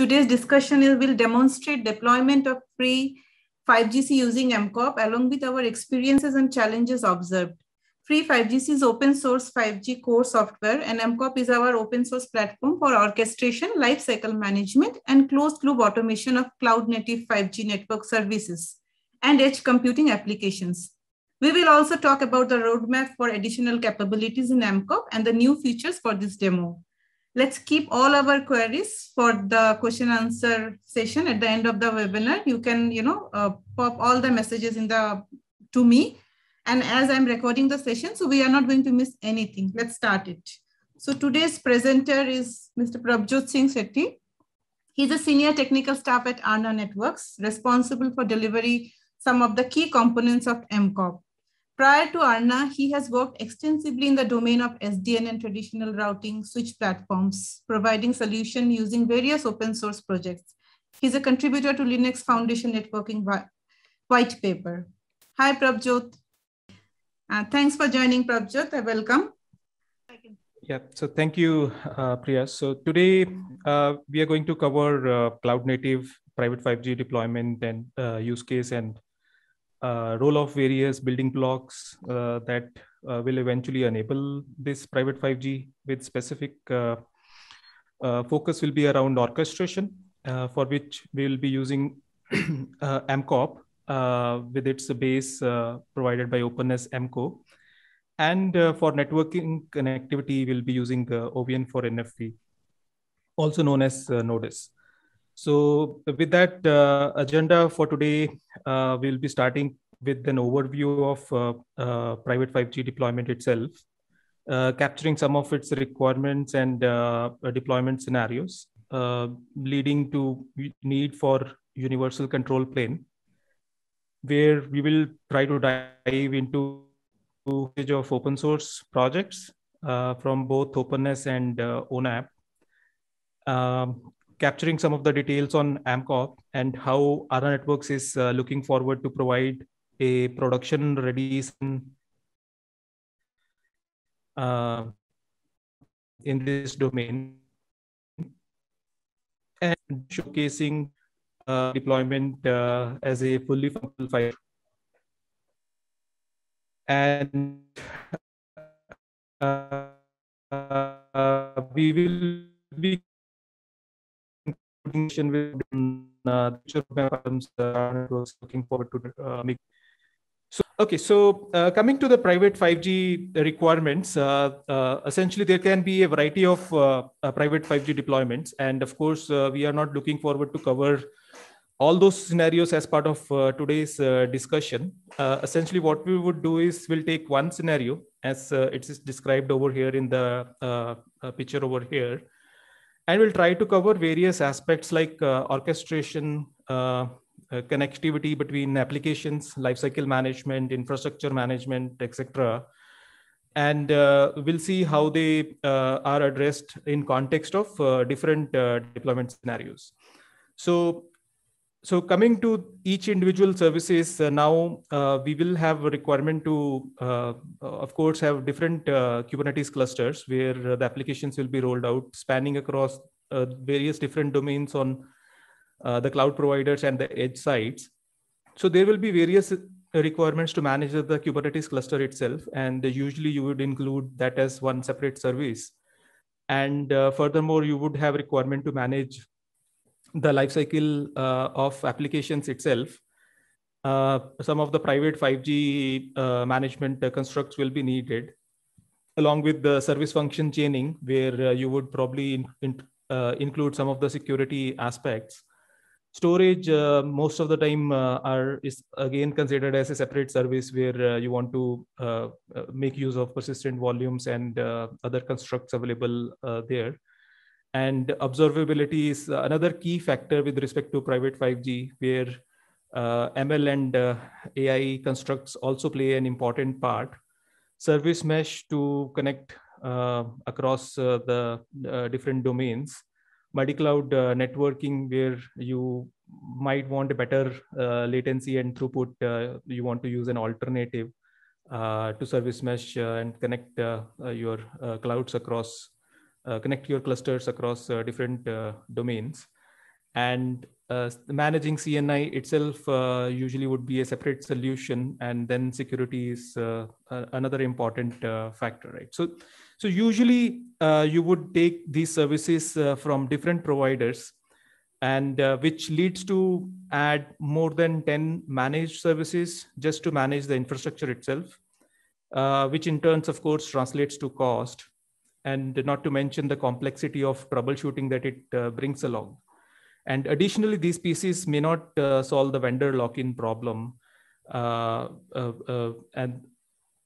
Today's discussion will demonstrate deployment of free 5GC using MCOP along with our experiences and challenges observed. Free 5GC is open source 5G core software and MCOP is our open source platform for orchestration, lifecycle management, and closed loop automation of cloud native 5G network services and edge computing applications. We will also talk about the roadmap for additional capabilities in MCOP and the new features for this demo. Let's keep all our queries for the question answer session at the end of the webinar. You can, you know, uh, pop all the messages in the to me. And as I'm recording the session, so we are not going to miss anything. Let's start it. So today's presenter is Mr. Prabjot Singh Sethi. He's a senior technical staff at Arna Networks, responsible for delivery some of the key components of mcorp Prior to ARNA, he has worked extensively in the domain of SDN and traditional routing switch platforms, providing solution using various open source projects. He's a contributor to Linux Foundation Networking white paper. Hi, Prabjot. Uh, thanks for joining, Prabjot. I welcome. Yeah, so thank you, uh, Priya. So today uh, we are going to cover uh, cloud native private 5G deployment and uh, use case and uh, role of various building blocks uh, that uh, will eventually enable this private 5G with specific uh, uh, focus will be around orchestration, uh, for which we will be using MCOP with its base provided by openness MCO. And for networking connectivity, we'll be using uh, OVN for NFV, also known as uh, Nodis. So with that uh, agenda for today, uh, we'll be starting with an overview of uh, uh private 5G deployment itself, uh, capturing some of its requirements and uh, deployment scenarios, leading to need for universal control plane, where we will try to dive into usage of open source projects from both openness and ONAP. Um, capturing some of the details on AMCOP and how Ara Networks is uh, looking forward to provide a production ready uh, in this domain and showcasing uh, deployment uh, as a fully functional fire. And uh, uh, we will be we have uh, uh was looking forward to uh, make. So, okay, so uh, coming to the private 5G requirements, uh, uh, essentially there can be a variety of private 5G deployments. And of course, we are not looking forward to cover all those scenarios as part of today's discussion. essentially, what we would do is we'll take one scenario as it is described over here in the picture over here and we'll try to cover various aspects like uh, orchestration, uh, uh connectivity between applications, lifecycle management, infrastructure management, etc. And uh, we'll see how they uh, are addressed in context of different deployment scenarios. So so coming to each individual services uh, now uh, we will have a requirement to uh, uh of course have different uh, kubernetes clusters where uh, the applications will be rolled out spanning across various different domains on the cloud providers and the edge sites so there will be various requirements to manage the kubernetes cluster itself and usually you would include that as one separate service and furthermore you would have requirement to manage the life cycle uh, of applications itself, uh, some of the private 5G uh, management constructs will be needed, along with the service function chaining, where you would probably in, in, include some of the security aspects storage uh, most of the time uh, are is again considered as a separate service where uh, you want to make use of persistent volumes and other constructs available there and observability is uh, another key factor with respect to private 5G, where uh, ML and uh, AI constructs also play an important part. Service mesh to connect uh, across uh, the uh, different domains, multi-cloud networking where you might want a better latency and throughput. you want to use an alternative to service mesh and connect your clouds across uh, connect your clusters across uh, different uh, domains. And managing CNI itself usually would be a separate solution. And then security is another important factor, right? So, so usually you would take these services from different providers and uh, which leads to add more than 10 managed services just to manage the infrastructure itself uh, which in turns of course translates to cost and not to mention the complexity of troubleshooting that it uh, brings along. And additionally, these pieces may not uh, solve the vendor lock-in problem. Uh, uh, uh and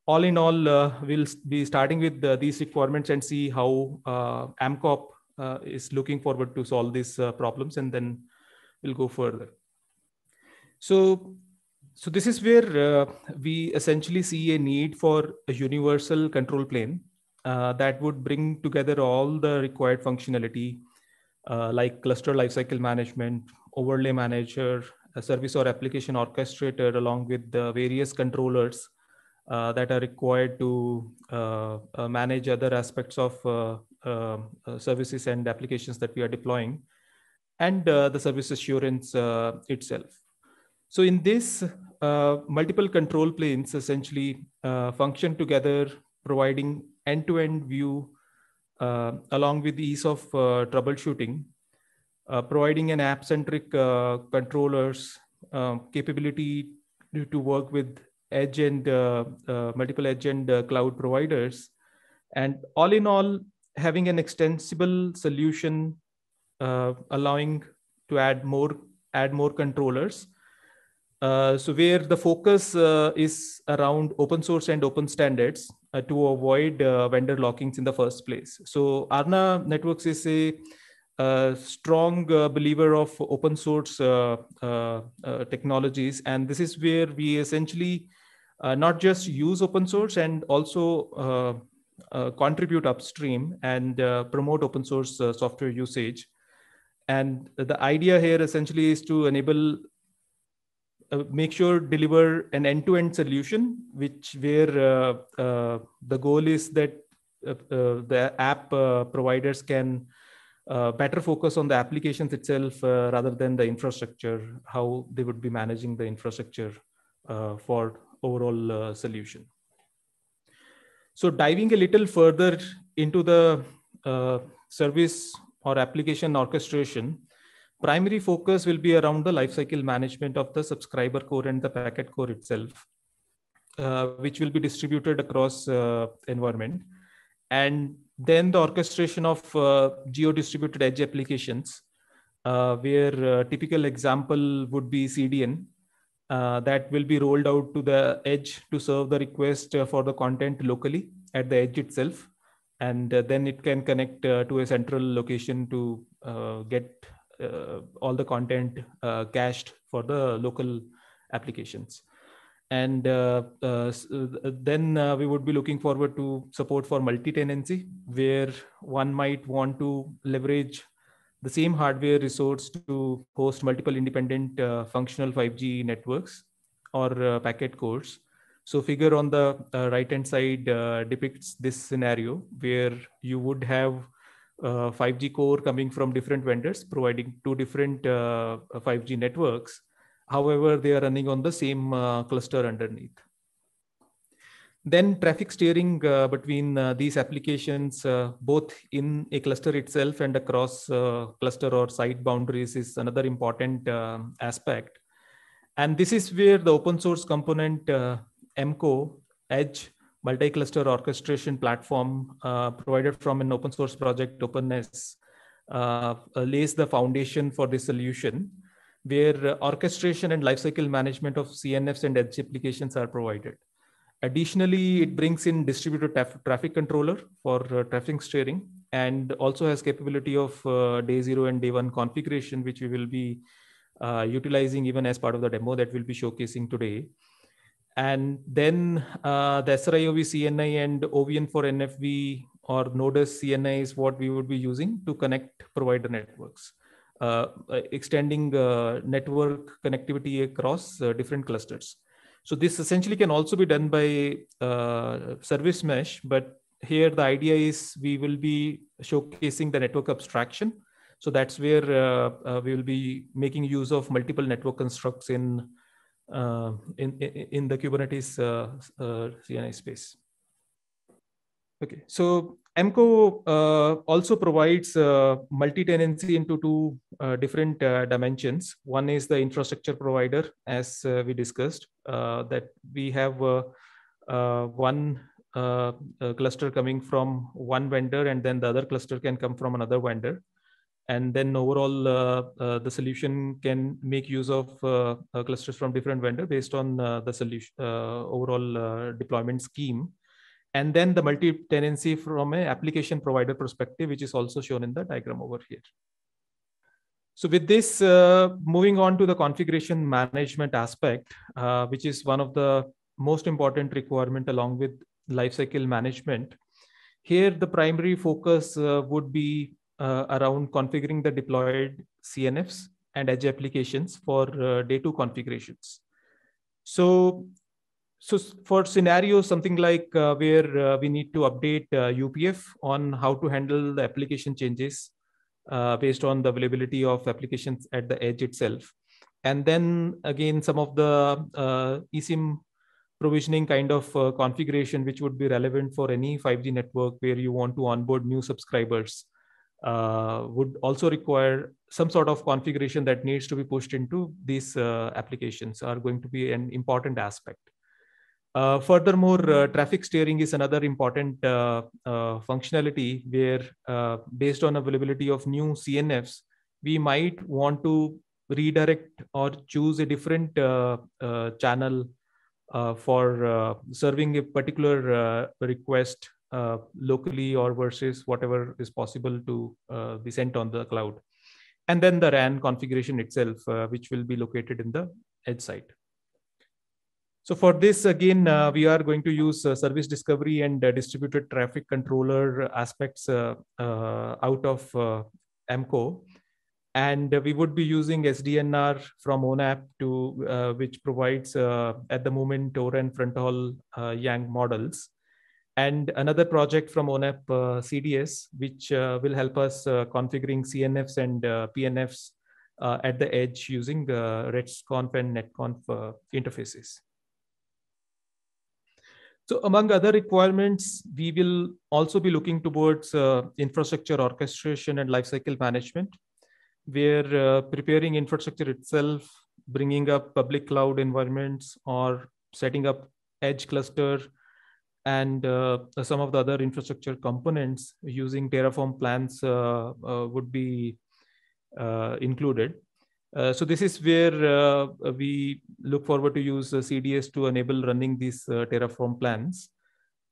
all in all, uh, we'll be starting with these requirements and see how AMCOP is looking forward to solve these problems, and then we'll go further. So so this is where uh, we essentially see a need for a universal control plane uh, that would bring together all the required functionality uh, like cluster lifecycle management, overlay manager, service or application orchestrator, along with the various controllers uh, that are required to uh, uh, manage other aspects of uh, services and applications that we are deploying, and the service assurance itself. So in this, multiple control planes essentially function together, providing end-to-end view uh, along with ease of uh, troubleshooting, uh, providing an app-centric uh, controllers um, capability to, work with edge and uh, multiple edge and cloud providers, and all in all, having an extensible solution allowing to add more add more controllers. Uh, so where the focus uh, is around open source and open standards uh, to avoid uh, vendor lockings in the first place. So Arna Networks is a, a strong uh, believer of open source uh, uh, uh, technologies, and this is where we essentially not just use open source and also contribute upstream and promote open source software usage. And the idea here essentially is to enable uh, make sure deliver an end-to-end solution, which where uh, uh, the goal is that the app providers can uh, better focus on the applications itself uh, rather than the infrastructure, how they would be managing the infrastructure uh, for overall solution. So diving a little further into the service or application orchestration, primary focus will be around the lifecycle management of the subscriber core and the packet core itself, uh, which will be distributed across uh, environment. And then the orchestration of uh, geo-distributed edge applications, uh, where uh, typical example would be CDN, uh, that will be rolled out to the edge to serve the request for the content locally at the edge itself. And then it can connect to a central location to get uh, all the content uh, cached for the local applications and uh, uh, uh, then uh, we would be looking forward to support for multi-tenancy where one might want to leverage the same hardware resource to host multiple independent functional 5g networks or packet cores so figure on the right hand side depicts this scenario where you would have uh, 5G core coming from different vendors providing two different uh, 5G networks. However, they are running on the same uh, cluster underneath. Then traffic steering uh, between uh, these applications, both in a cluster itself and across cluster or site boundaries is another important um, aspect. And this is where the open source component MCO Edge multi-cluster orchestration platform uh, provided from an open source project, openness, uh, lays the foundation for this solution where uh, orchestration and lifecycle management of CNFs and edge applications are provided. Additionally, it brings in distributed traf traffic controller for uh, traffic steering and also has capability of uh, day zero and day one configuration, which we will be utilizing even as part of the demo that we'll be showcasing today. And then uh, the SRIOV CNI and OVN for NFV or Nodus CNI is what we would be using to connect provider networks, uh, uh, extending uh, network connectivity across uh, different clusters. So this essentially can also be done by uh, service mesh, but here the idea is we will be showcasing the network abstraction. So that's where uh, we will be making use of multiple network constructs in uh, in, in the Kubernetes uh, uh, CNI space. Okay, so MCO uh, also provides uh, multi-tenancy into two uh, different uh, dimensions. One is the infrastructure provider, as we discussed, that we have one cluster coming from one vendor and then the other cluster can come from another vendor and then overall uh, uh, the solution can make use of uh, uh clusters from different vendor based on uh, the solution uh, overall deployment scheme and then the multi-tenancy from an application provider perspective which is also shown in the diagram over here so with this moving on to the configuration management aspect which is one of the most important requirement along with lifecycle management here the primary focus would be uh, around configuring the deployed CNFs and edge applications for uh, day two configurations. So, so for scenarios, something like uh, where uh, we need to update UPF uh, on how to handle the application changes uh, based on the availability of applications at the edge itself. And then again, some of the eSIM provisioning kind of uh, configuration which would be relevant for any 5G network where you want to onboard new subscribers uh, would also require some sort of configuration that needs to be pushed into these uh, applications are going to be an important aspect. Uh, furthermore, uh, mm-hmm. traffic steering is another important uh, uh, functionality where based on availability of new CNFs, we might want to redirect or choose a different channel for serving a particular request uh, locally or versus whatever is possible to uh, be sent on the cloud. And then the RAN configuration itself, uh, which will be located in the edge site. So for this, again, uh, we are going to use service discovery and distributed traffic controller aspects out of MCO and we would be using SDNR from ONAP to uh, which provides uh, at the moment Toran, frontal uh, Yang models and another project from ONAP uh, CDS, which uh, will help us uh, configuring CNFs and uh, PNFs uh, at the edge using uh, REdsConf and NetConf interfaces. So among other requirements, we will also be looking towards infrastructure orchestration and lifecycle management. We're preparing infrastructure itself, bringing up public cloud environments or setting up edge cluster, and uh, some of the other infrastructure components using Terraform plans uh, uh, would be uh, included. Uh, so this is where uh, we look forward to use CDS to enable running these Terraform plans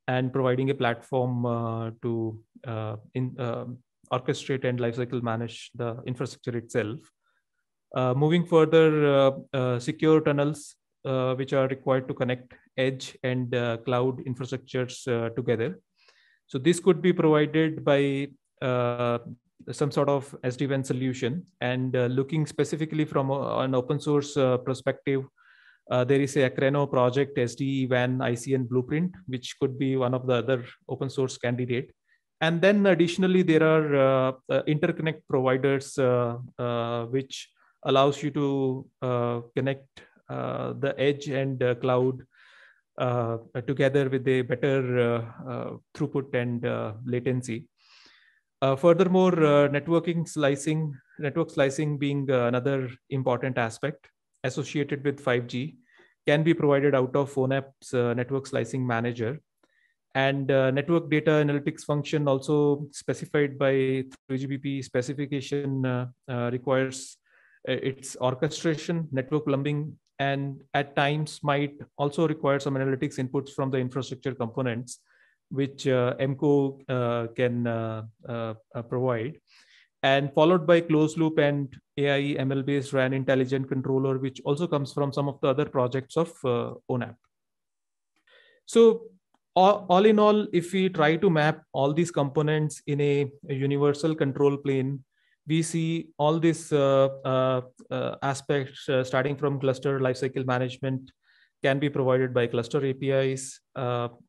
and providing a platform to in, um, orchestrate and lifecycle manage the infrastructure itself. moving further, secure tunnels uh, which are required to connect edge and uh, cloud infrastructures uh, together. So this could be provided by uh, some sort of SD-WAN solution. And uh, looking specifically from a, an open source perspective, there is a Acreno project SD-WAN ICN blueprint, which could be one of the other open source candidate. And then additionally, there are interconnect providers which allows you to uh, connect uh, the edge and uh, cloud uh, together with a better throughput and latency. furthermore, networking slicing, network slicing being another important aspect associated with 5G can be provided out of PhoneApp's uh, network slicing manager. And uh, network data analytics function also specified by 3GPP specification uh, requires its orchestration, network plumbing and at times might also require some analytics inputs from the infrastructure components, which uh, MCO uh, can uh, uh, uh, provide. And followed by closed loop and AI ML based RAN intelligent controller, which also comes from some of the other projects of uh, ONAP. So all, all in all, if we try to map all these components in a, a universal control plane we see all these uh, uh, uh, aspects starting from cluster lifecycle management can be provided by cluster APIs,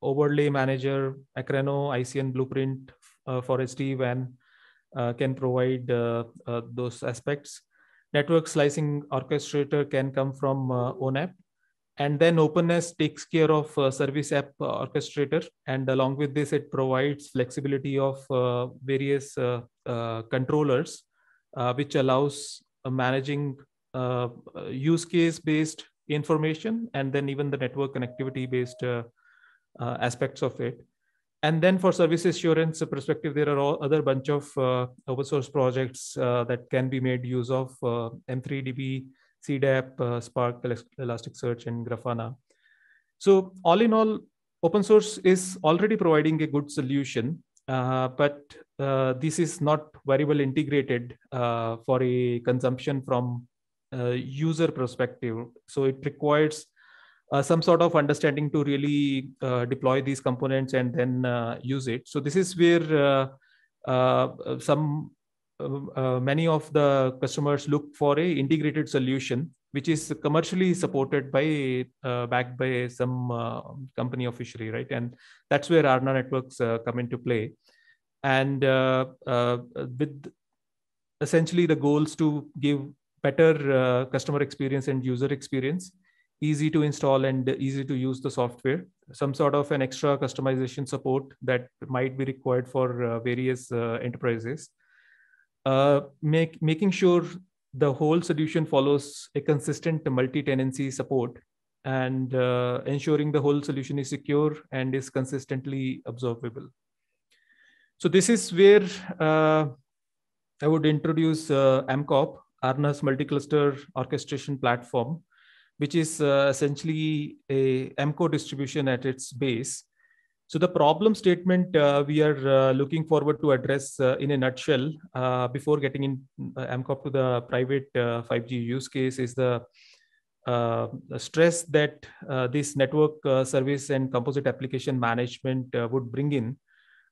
overlay manager, Acrono, ICN blueprint for SD WAN can provide those aspects. Network slicing orchestrator can come from ONAP and then openness takes care of uh, service app uh, orchestrator and along with this it provides flexibility of uh, various uh, uh, controllers which allows managing use case based information and then even the network connectivity based aspects of it and then for service assurance perspective there are other bunch of open source projects that can be made use of m3db CDAP, uh, Spark, Elasticsearch, and Grafana. So all in all, open source is already providing a good solution, uh, but uh, this is not very well integrated uh, for a consumption from uh, user perspective. So it requires uh, some sort of understanding to really deploy these components and then use it. So this is where some uh, uh, many of the customers look for a integrated solution which is commercially supported by uh, backed by some uh, company officially, fishery right and that's where arna networks uh, come into play and uh, with essentially the goals to give better customer experience and user experience easy to install and easy to use the software some sort of an extra customization support that might be required for various enterprises uh, make, making sure the whole solution follows a consistent multi-tenancy support and uh, ensuring the whole solution is secure and is consistently observable. So this is where uh, I would introduce uh, MCOP, ARNA's multi-cluster orchestration platform, which is uh, essentially a MCO distribution at its base. So the problem statement uh, we are uh, looking forward to address uh, in a nutshell uh, before getting in uh, MCOP to the private 5G uh, use case is the stress that this network service and composite application management would bring in,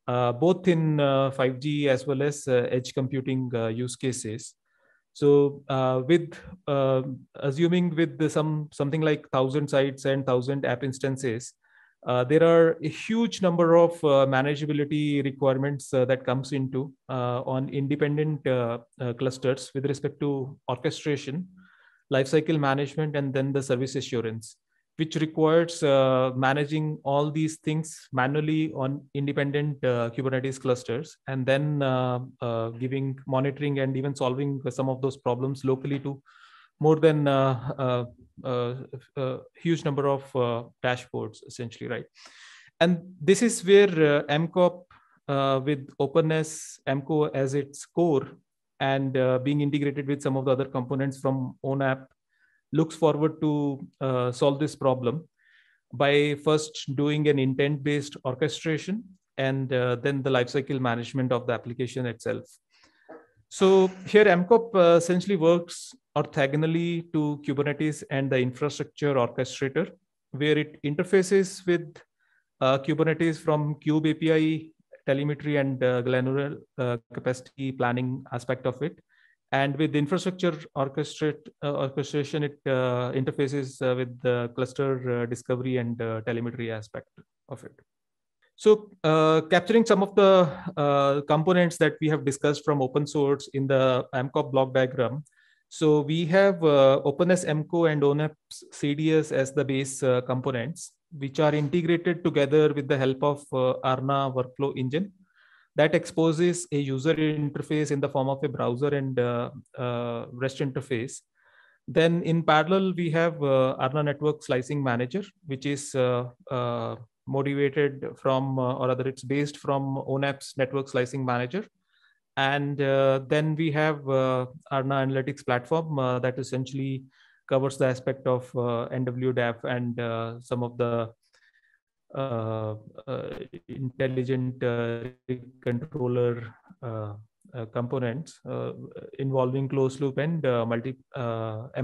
both in 5G as well as edge computing use cases. So with assuming with some something like thousand sites and thousand app instances, uh, there are a huge number of uh, manageability requirements uh, that comes into uh, on independent uh, uh, clusters with respect to orchestration, lifecycle management, and then the service assurance, which requires managing all these things manually on independent Kubernetes clusters, and then giving monitoring and even solving some of those problems locally to more than a uh, uh, uh, huge number of dashboards essentially, right? And this is where MCOP with openness, MCO as its core and being integrated with some of the other components from ONAP looks forward to uh, solve this problem by first doing an intent based orchestration and uh, then the lifecycle management of the application itself. So here MCOP uh, essentially works orthogonally to Kubernetes and the infrastructure orchestrator, where it interfaces with uh, Kubernetes from Kube API telemetry and uh, granular uh, capacity planning aspect of it. And with infrastructure orchestrate, uh, orchestration, it uh, interfaces uh, with the cluster discovery and telemetry aspect of it. So capturing some of the components that we have discussed from open source in the AMCOP block diagram, so we have uh, OpenS MCO and ONAPS CDS as the base uh, components, which are integrated together with the help of uh, ARNA workflow engine that exposes a user interface in the form of a browser and uh, uh, REST interface. Then in parallel, we have uh, ARNA network slicing manager, which is motivated from, or rather it's based from ONAPS network slicing manager and uh, then we have uh, Arna Analytics platform uh, that essentially covers the aspect of uh, NWDAF and some of the uh, uh, intelligent uh, controller components involving closed loop and multi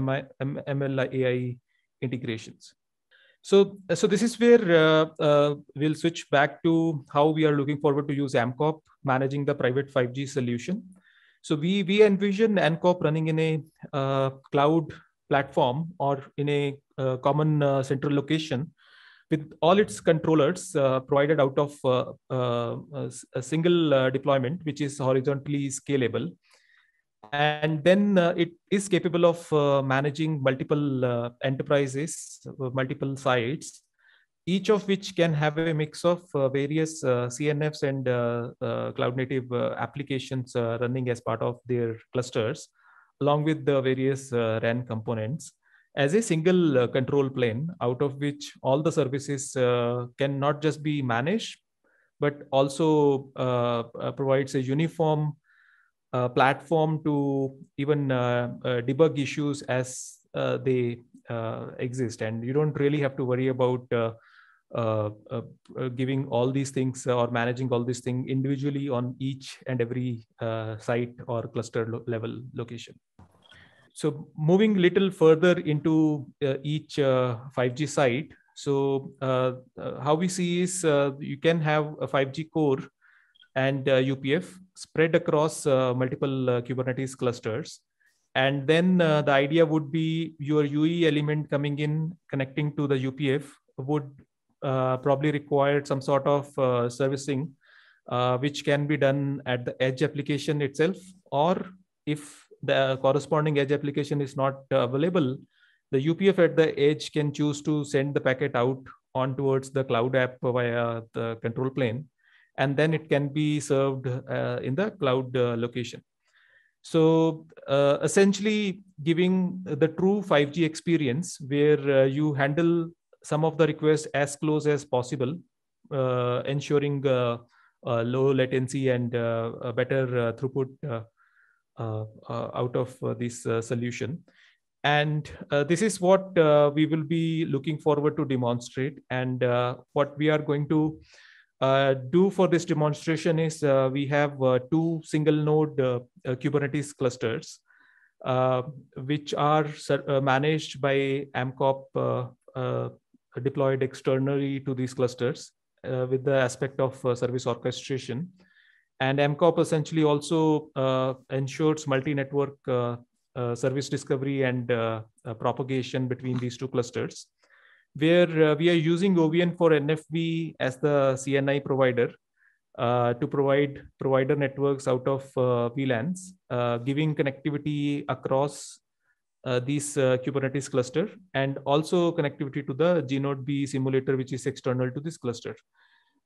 MI, ML AI integrations. So, so this is where uh, uh, we'll switch back to how we are looking forward to use AMCOP managing the private 5G solution. So we, we envision AMCOP running in a uh, cloud platform or in a uh, common uh, central location with all its controllers uh, provided out of a single deployment, which is horizontally scalable and then uh, it is capable of uh, managing multiple uh, enterprises uh, multiple sites each of which can have a mix of uh, various uh, cnfs and cloud native applications running as part of their clusters along with the various ran components as a single control plane out of which all the services can not just be managed but also provides a uniform uh, platform to even uh, uh, debug issues as uh, they exist. And you don't really have to worry about giving all these things or managing all these things individually on each and every site or cluster lo level location so moving little further into uh, each uh, 5g site so uh, how we see is you can have a 5g core and UPF uh, spread across uh, multiple uh, Kubernetes clusters. And then the idea would be your UE element coming in, connecting to the UPF would probably require some sort of servicing, which can be done at the edge application itself, or if the corresponding edge application is not available, the UPF at the edge can choose to send the packet out on towards the cloud app via the control plane and then it can be served uh, in the cloud uh, location. So uh, essentially giving the true 5G experience where uh, you handle some of the requests as close as possible, uh, ensuring uh, low latency and better throughput out of this solution. And this is what we will be looking forward to demonstrate and what we are going to uh, do for this demonstration is uh, we have uh, two single node uh, uh, Kubernetes clusters, which are managed by AMCOP deployed externally to these clusters with the aspect of service orchestration. And mCop essentially also ensures multi-network service discovery and propagation between these two clusters where uh, we are using OVN for NFV as the CNI provider uh, to provide provider networks out of uh, VLANs, giving connectivity across uh, these uh, Kubernetes cluster and also connectivity to the Gnode B simulator, which is external to this cluster.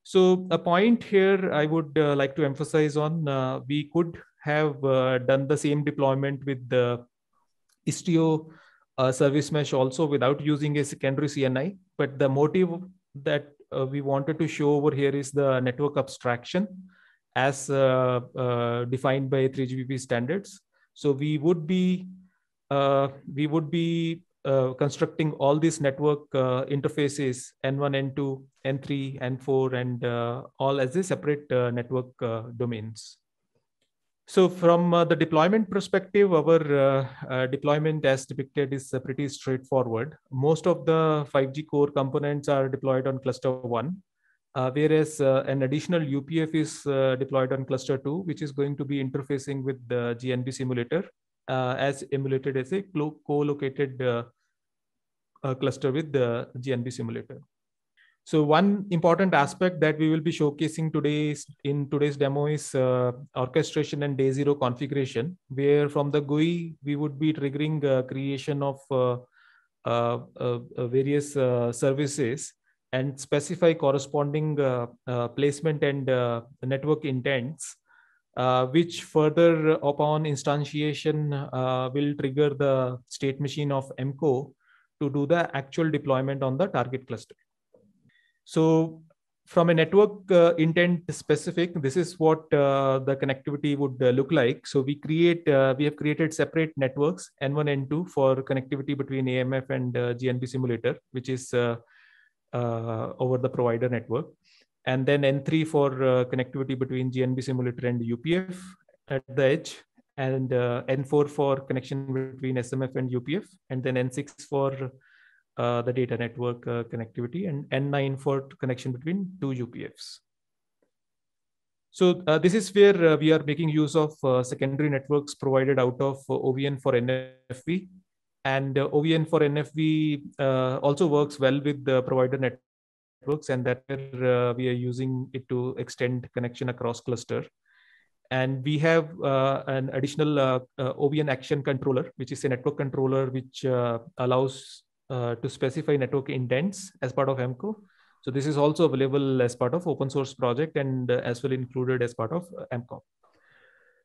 So a point here I would uh, like to emphasize on, we could have done the same deployment with the Istio a service mesh also without using a secondary CNI. But the motive that uh, we wanted to show over here is the network abstraction as uh, uh, defined by 3GPP standards. So we would be uh, we would be uh, constructing all these network uh, interfaces N1, N2, N3, N4, and all as a separate network domains. So from uh, the deployment perspective, our uh, uh, deployment as depicted is uh, pretty straightforward. Most of the 5G core components are deployed on cluster one, uh, whereas uh, an additional UPF is deployed on cluster two, which is going to be interfacing with the GNB simulator as emulated as a co-located cluster with the GNB simulator. So one important aspect that we will be showcasing is in today's demo is uh, orchestration and day zero configuration, where from the GUI, we would be triggering uh, creation of uh, uh, uh, uh various services and specify corresponding placement and network intents, which further upon instantiation will trigger the state machine of MCO to do the actual deployment on the target cluster. So from a network uh, intent specific, this is what uh, the connectivity would uh, look like. So we create, uh, we have created separate networks N1, N2 for connectivity between AMF and GNB simulator, which is over the provider network. And then N3 for connectivity between GNB simulator and UPF at the edge and uh, N4 for connection between SMF and UPF, and then N6 for uh, the data network uh, connectivity and N9 for connection between two UPFs. So uh, this is where uh, we are making use of uh, secondary networks provided out of uh, OVN for NFV. And OVN for NFV also works well with the provider networks and that we are using it to extend connection across cluster and we have uh, an additional uh, uh, OVN action controller, which is a network controller which allows uh, to specify network intents as part of MCO. So this is also available as part of open source project and uh, as well included as part of uh,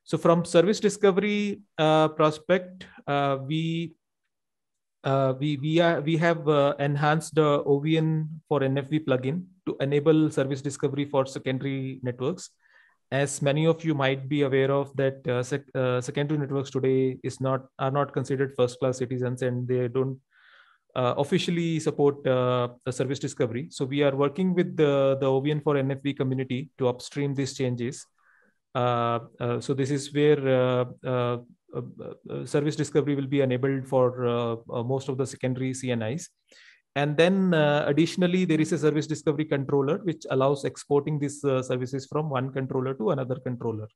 So from service discovery uh, prospect, uh, we, uh, we, we, are, we have enhanced the OVN for NFV plugin to enable service discovery for secondary networks. As many of you might be aware of that sec secondary networks today is not, are not considered first class citizens and they don't uh, officially support uh, the service discovery. So we are working with the, the OVN for NFV community to upstream these changes. Uh, so this is where service discovery will be enabled for most of the secondary CNIs. And then uh, additionally, there is a service discovery controller which allows exporting these uh, services from one controller to another controller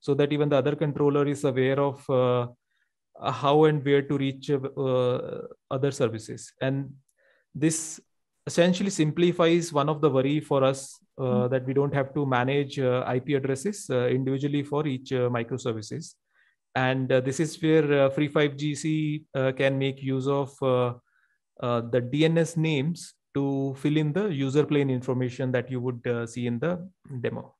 so that even the other controller is aware of uh, uh, how and where to reach uh, uh, other services and this essentially simplifies one of the worry for us mm-hmm. that we don't have to manage ip addresses individually for each microservices and uh, this is where uh, free 5gc uh, can make use of the dns names to fill in the user plane information that you would see in the demo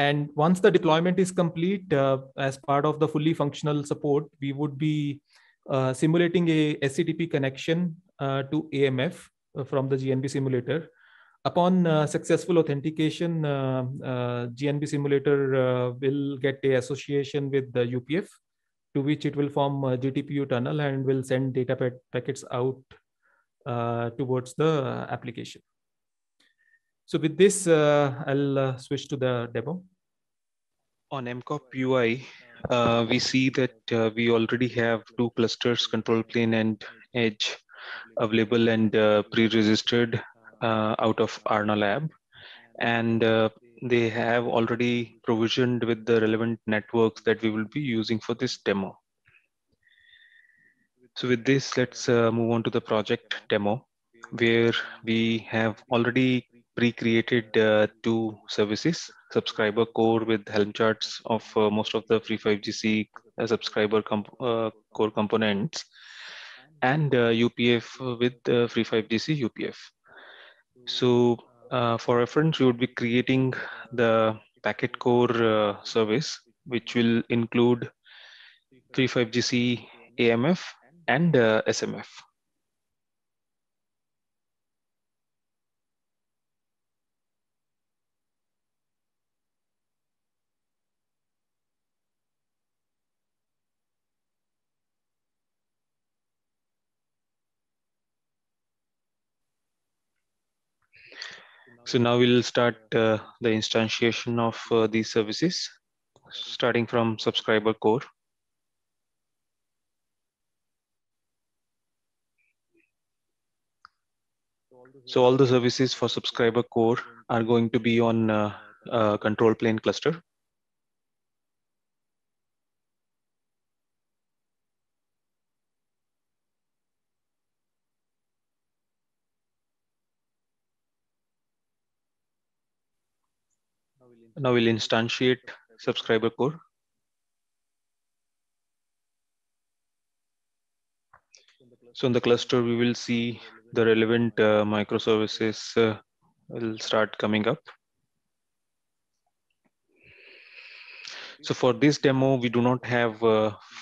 and once the deployment is complete, uh, as part of the fully functional support, we would be uh, simulating a SCTP connection uh, to AMF uh, from the GNB simulator. Upon uh, successful authentication, uh, GNB simulator will get a association with the UPF to which it will form a GTPU tunnel and will send data packets out towards the application. So with this, uh, I'll uh, switch to the demo. On MCOP UI, uh, we see that uh, we already have two clusters, control plane and edge, available and uh, pre-registered uh, out of Arna Lab. And they have already provisioned with the relevant networks that we will be using for this demo. So with this, let's move on to the project demo where we have already Recreated uh, two services, subscriber core with Helm charts of uh, most of the free 5GC uh, subscriber comp uh, core components and UPF uh, with free 5GC UPF. So for reference, we would be creating the packet core service, which will include free 5GC AMF and SMF. So now we'll start uh, the instantiation of uh, these services, starting from subscriber core. So all the services for subscriber core are going to be on uh, control plane cluster. Now we'll instantiate subscriber code. So in the cluster, we will see the relevant uh, microservices uh, will start coming up. So for this demo, we do not have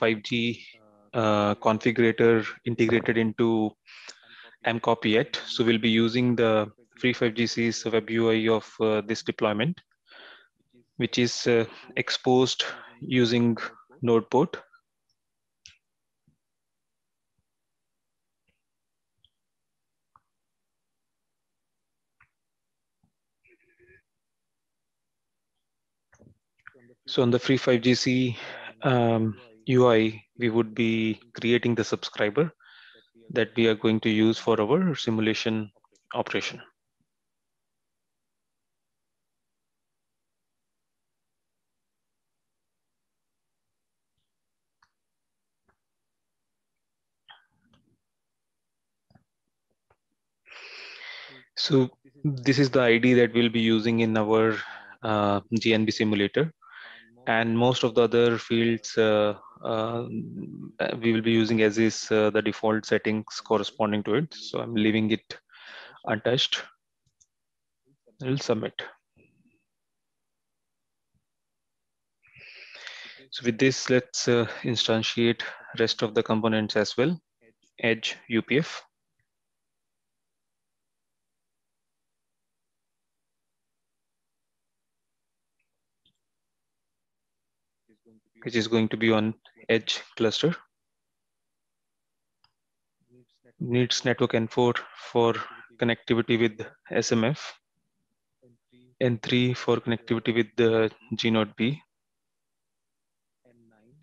5G uh, uh, configurator integrated into mcopy yet. So we'll be using the free 5GC's web UI of uh, this deployment which is uh, exposed using node port. So on the free 5GC um, UI, we would be creating the subscriber that we are going to use for our simulation operation. So this is the ID that we'll be using in our uh, GNB simulator. And most of the other fields uh, uh, uh we will be using as is uh, the default settings corresponding to it. So I'm leaving it untouched. I'll submit. So with this, let's uh, instantiate rest of the components as well, Edge UPF. which is going to be on edge cluster. Needs network N4 for connectivity with SMF. N3 for connectivity with the G node B.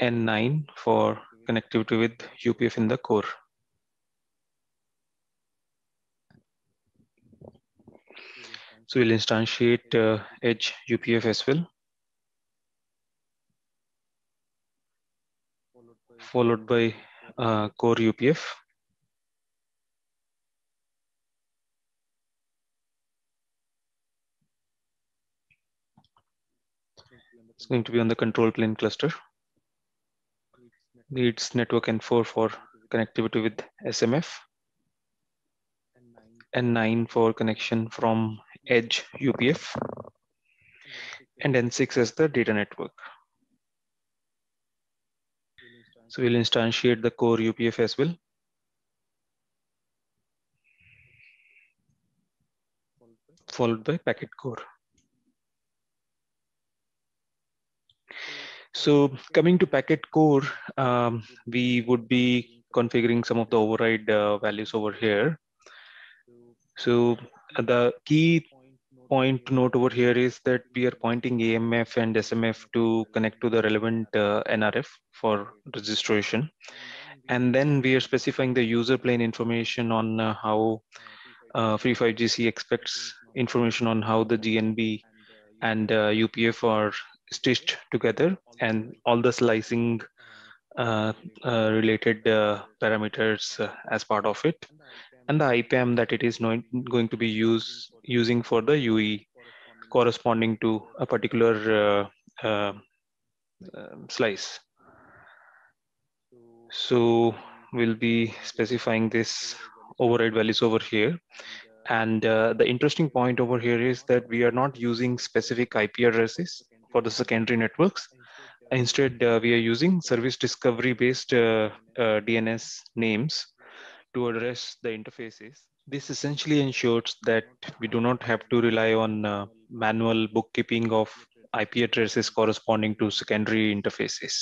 N9 for connectivity with UPF in the core. So we'll instantiate uh, Edge UPF as well. followed by uh, core UPF. It's going to be on the control plane cluster. Needs network N4 for connectivity with SMF. N9 for connection from edge UPF. And N6 as the data network. So we'll instantiate the core UPF as well. Followed by packet core. So coming to packet core, um, we would be configuring some of the override uh, values over here. So the key point to note over here is that we are pointing AMF and SMF to connect to the relevant uh, NRF for registration. And then we are specifying the user plane information on uh, how uh, Free 5GC expects information on how the GNB and uh, UPF are stitched together and all the slicing uh, uh, related uh, parameters as part of it and the IPM that it is going to be used using for the UE corresponding to a particular uh, uh, um, slice. So we'll be specifying this override values over here. And uh, the interesting point over here is that we are not using specific IP addresses for the secondary networks. Instead, uh, we are using service discovery based uh, uh, DNS names to address the interfaces. This essentially ensures that we do not have to rely on uh, manual bookkeeping of IP addresses corresponding to secondary interfaces.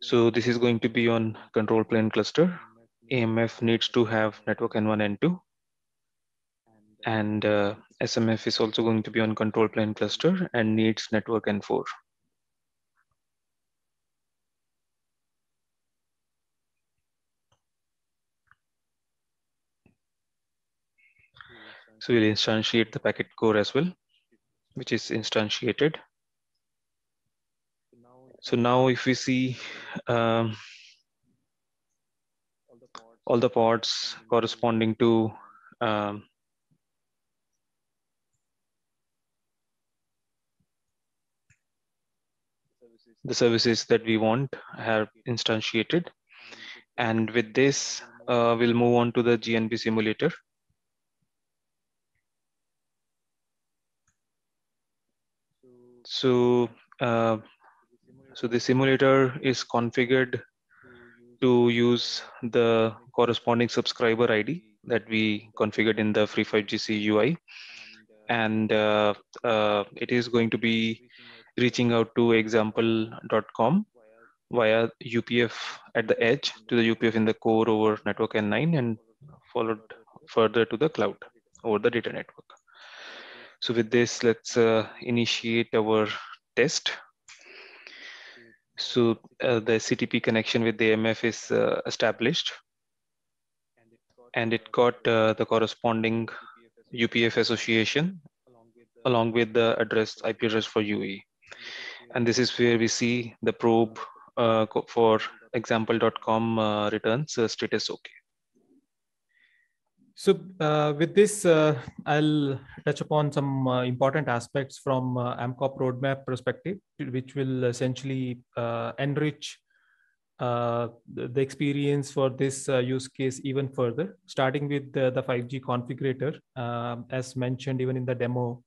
So this is going to be on control plane cluster. AMF needs to have network N1, N2. And uh, SMF is also going to be on control plane cluster and needs network N4. So we'll instantiate the packet core as well, which is instantiated. So now if we see um, all the pods corresponding to um, the services that we want have instantiated. And with this, uh, we'll move on to the GNP simulator. So, uh, so the simulator is configured to use the corresponding subscriber ID that we configured in the Free5GC UI. And uh, uh, it is going to be reaching out to example.com via UPF at the edge to the UPF in the core over network N9 and followed further to the cloud over the data network. So with this, let's uh, initiate our test. So uh, the CTP connection with the MF is uh, established and it got uh, the corresponding UPF association along with the address IP address for UE. And this is where we see the probe uh, for example.com uh, returns uh, status OK. So uh, with this, uh, I'll touch upon some uh, important aspects from AMCOP roadmap perspective, which will essentially enrich uh, the, experience for this uh, use case even further, starting with the, the 5G configurator. Uh, as mentioned, even in the demo,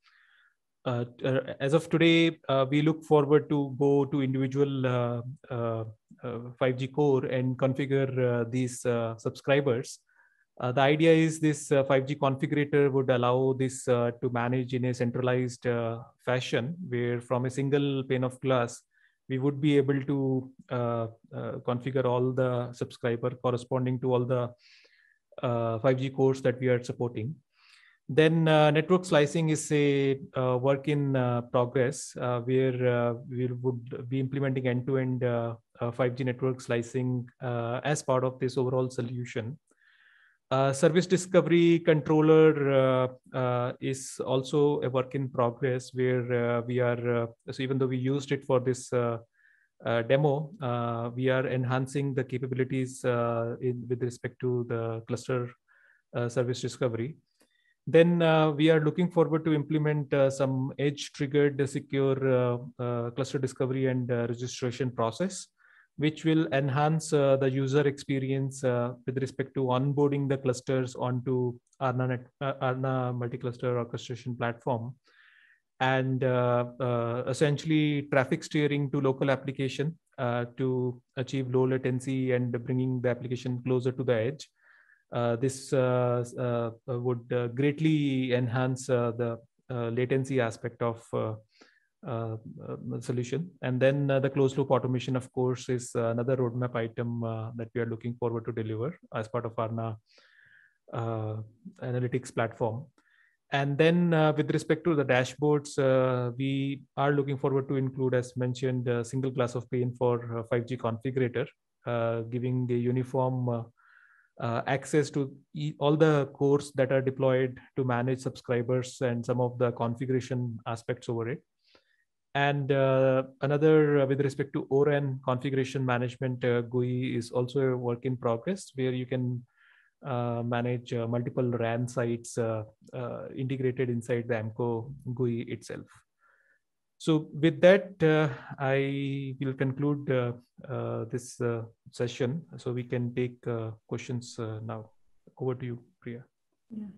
uh, uh, as of today, uh, we look forward to go to individual 5G uh, core and configure these subscribers. the idea is this 5G configurator would allow this to manage in a centralized fashion, where from a single pane of glass, we would be able to configure all the subscriber corresponding to all the 5G cores that we are supporting. Then uh, network slicing is a uh, work in uh, progress where we would be implementing end-to-end -end, to end 5 g network slicing as part of this overall solution. Uh, service discovery controller uh, uh, is also a work in progress where we are so even though we used it for this demo we are enhancing the capabilities in, with respect to the cluster service discovery then uh, we are looking forward to implement uh, some edge-triggered secure uh, uh, cluster discovery and uh, registration process, which will enhance the user experience with respect to onboarding the clusters onto Arna, Net, Arna multi-cluster orchestration platform, and essentially traffic steering to local application to achieve low latency and bringing the application closer to the edge uh, this uh, uh, would greatly enhance the latency aspect of solution. And then the closed loop automation, of course, is another roadmap item that we are looking forward to deliver as part of our analytics platform. And then uh, with respect to the dashboards, uh, we are looking forward to include, as mentioned, a single glass of pain for 5G configurator, uh, giving a uniform uh, access to e all the cores that are deployed to manage subscribers and some of the configuration aspects over it. And uh, another uh, with respect to ORAN configuration management uh, GUI is also a work in progress where you can uh, manage uh, multiple RAN sites integrated inside the AMCO GUI itself. So with that, uh, I will conclude uh, uh, this uh, session. So we can take uh, questions uh, now. Over to you, Priya. Yeah.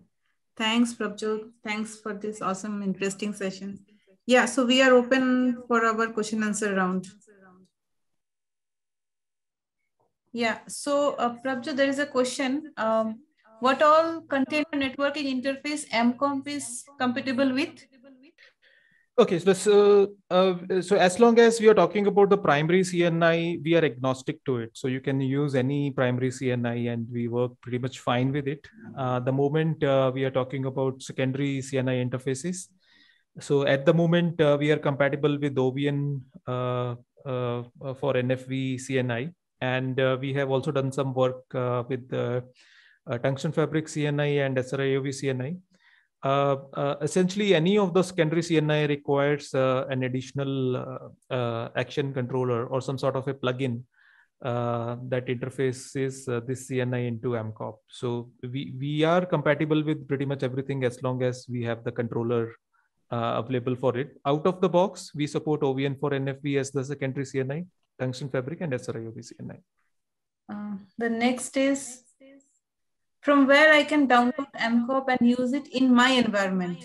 Thanks, Prabhu. Thanks for this awesome, interesting session. Yeah, so we are open for our question answer round. Yeah, so uh, Prabhu, there is a question. Um, what all container networking interface MCOMP is compatible with? Okay, so so, uh, so as long as we are talking about the primary CNI, we are agnostic to it. So you can use any primary CNI, and we work pretty much fine with it. Uh, the moment uh, we are talking about secondary CNI interfaces, so at the moment uh, we are compatible with Obian uh, uh, for NFV CNI, and we have also done some work with the tungsten fabric CNI and SRIOV CNI. Uh, uh, essentially any of the secondary CNI requires uh, an additional uh, uh, action controller or some sort of a plugin that interfaces this CNI into mCop. So we, we are compatible with pretty much everything as long as we have the controller available for it. Out of the box, we support OVN for NFV as the secondary CNI, Tungsten Fabric and SRIOV CNI. the next is from where I can download MCOP and use it in my environment.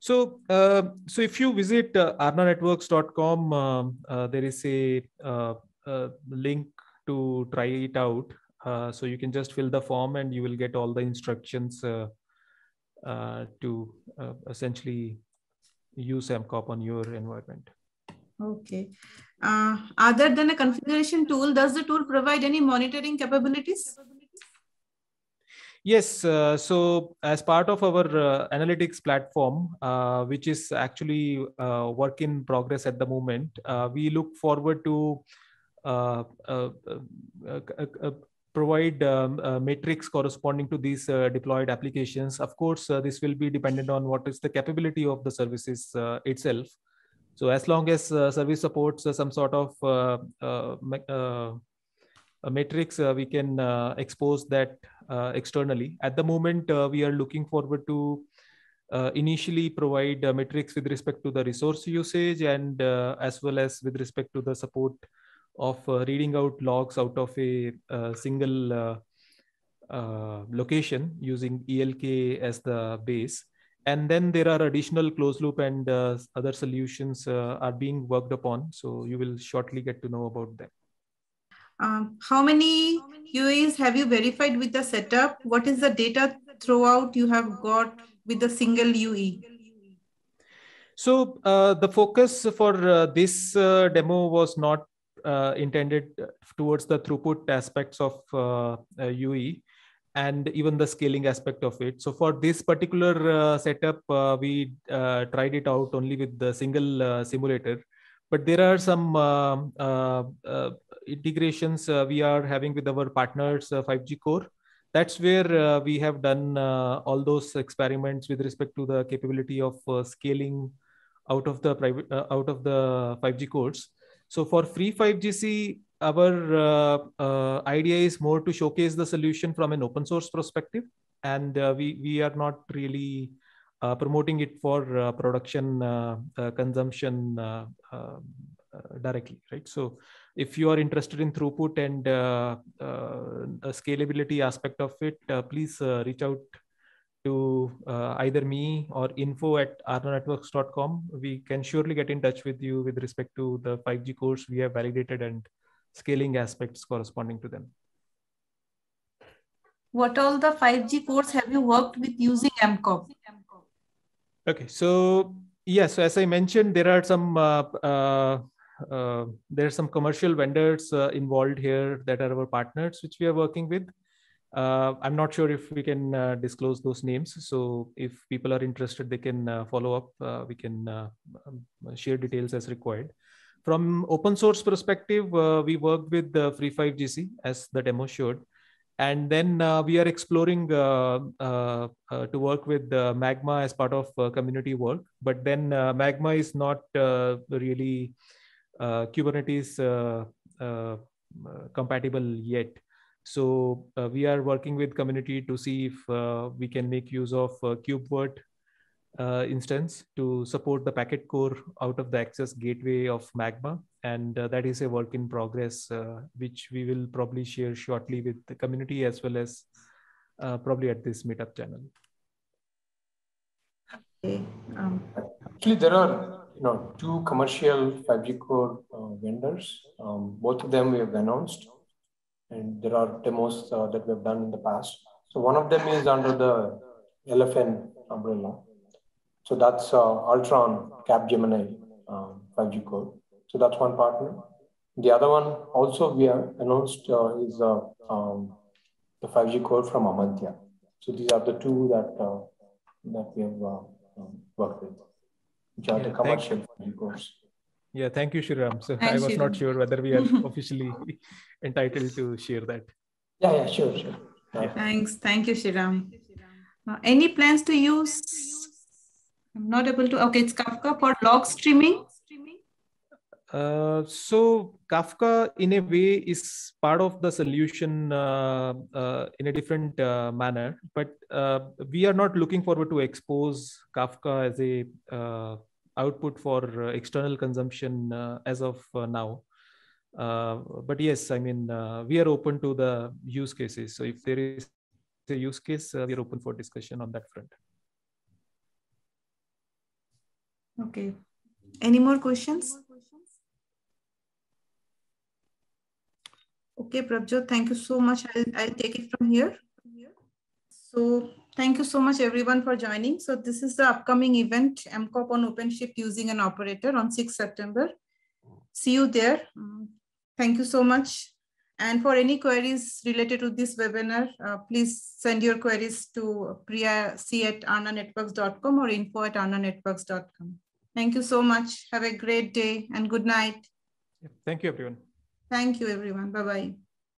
So, uh, so if you visit uh, arnanetworks.com, uh, uh, there is a, uh, uh, link to try it out. so you can just fill the form and you will get all the instructions to essentially use MCOP on your environment. Okay. other than a configuration tool, does the tool provide any monitoring capabilities? Yes. Uh, so, as part of our uh, analytics platform, uh, which is actually uh, work in progress at the moment, uh, we look forward to uh, provide um, metrics corresponding to these deployed applications. Of course, this will be dependent on what is the capability of the services itself. So, as long as service supports some sort of a matrix uh, we can uh, expose that uh, externally at the moment we are looking forward to initially provide a matrix with respect to the resource usage and as well as with respect to the support of reading out logs out of a, a single uh, location using ELK as the base. And then there are additional closed loop and uh, other solutions uh, are being worked upon. So you will shortly get to know about them. Um, how many UEs have you verified with the setup? What is the data throughout you have got with the single UE? So uh, the focus for uh, this uh, demo was not uh, intended towards the throughput aspects of UE uh, uh, and even the scaling aspect of it. So for this particular setup, we tried it out only with the single simulator, but there are some um, integrations uh, we are having with our partners 5G uh, Core. That's where uh, we have done all those experiments with respect to the capability of scaling out of the private out of the 5G cores. So for free 5GC, our uh, uh, idea is more to showcase the solution from an open source perspective, and uh, we we are not really promoting it for production consumption um, directly, right? So if you are interested in throughput and uh, uh, the scalability aspect of it, uh, please reach out to either me or info at arnonetworks.com. We can surely get in touch with you with respect to the 5G course we have validated and scaling aspects corresponding to them. What all the 5G course have you worked with using MCOP? Okay, so yes, yeah, so as I mentioned, there are some uh, uh, uh, there are some commercial vendors uh, involved here that are our partners, which we are working with. Uh, I'm not sure if we can uh, disclose those names. So if people are interested, they can uh, follow up. Uh, we can um, share details as required. From open source perspective, we work with uh, Free5GC as the demo showed. And then we are exploring to work with Magma as part of community work. But then Magma is not really uh, Kubernetes uh, uh, compatible yet. So we are working with community to see if we can make use of kubevert uh, instance to support the packet core out of the access gateway of Magma. And uh, that is a work in progress, uh, which we will probably share shortly with the community as well as probably at this meetup channel. Okay. Um, Actually, there are you know, two commercial 5G uh, vendors. Um, both of them we have announced, and there are demos uh, that we have done in the past. So one of them is under the LFN umbrella. So that's uh, Ultron Capgemini um, 5G Core. So that's one partner. The other one also we have announced uh, is uh, um, the 5G Core from Amantia. So these are the two that uh, that we have uh, which yeah, the commercial course. Yeah, thank you, Shriram. So I was not sure whether we are officially entitled to share that. Yeah, yeah, sure, sure. Yeah. Thanks. Thank you, Shriram. Uh, any plans to use? I'm not able to. Okay, it's Kafka for log streaming. Uh, so Kafka, in a way, is part of the solution uh, uh, in a different uh, manner. But uh, we are not looking forward to expose Kafka as a uh, output for uh, external consumption uh, as of uh, now. but yes, I mean, we are open to the use cases. So if there is a use case, we are open for discussion on that front. Okay. Any more questions? Okay, Prabjo. thank you so much. I'll, I'll take it from here. So Thank you so much everyone for joining. So this is the upcoming event, MCOP on OpenShift using an operator on 6 September. See you there. Mm, thank you so much. And for any queries related to this webinar, uh, please send your queries to priyac at arnanetworks.com or info at arnanetworks.com. Thank you so much. Have a great day and good night. Thank you, everyone. Thank you, everyone. Bye-bye.